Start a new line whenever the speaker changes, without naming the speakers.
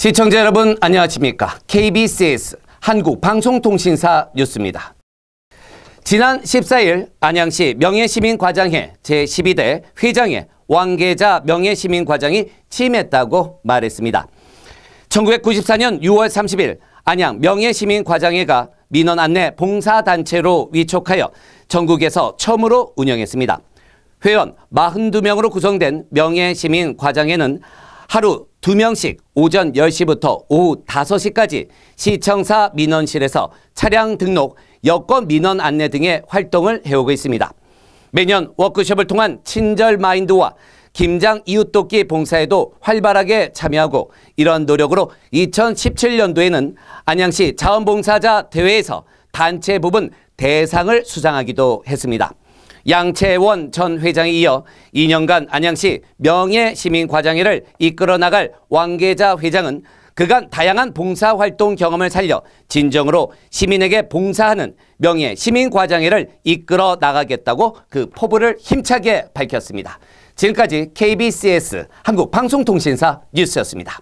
시청자 여러분 안녕하십니까. KBCS 한국방송통신사 뉴스입니다. 지난 14일 안양시 명예시민과장회 제12대 회장에 왕계자 명예시민과장이 취임했다고 말했습니다. 1994년 6월 30일 안양 명예시민과장회가 민원 안내 봉사단체로 위촉하여 전국에서 처음으로 운영했습니다. 회원 42명으로 구성된 명예시민과장회는 하루 2명씩 오전 10시부터 오후 5시까지 시청사 민원실에서 차량 등록, 여권 민원 안내 등의 활동을 해오고 있습니다. 매년 워크숍을 통한 친절 마인드와 김장 이웃돕기 봉사에도 활발하게 참여하고 이런 노력으로 2017년도에는 안양시 자원봉사자 대회에서 단체 부분 대상을 수상하기도 했습니다. 양채원 전 회장에 이어 2년간 안양시 명예시민과장회를 이끌어 나갈 왕계자 회장은 그간 다양한 봉사활동 경험을 살려 진정으로 시민에게 봉사하는 명예시민과장회를 이끌어 나가겠다고 그 포부를 힘차게 밝혔습니다. 지금까지 KBCS 한국방송통신사 뉴스였습니다.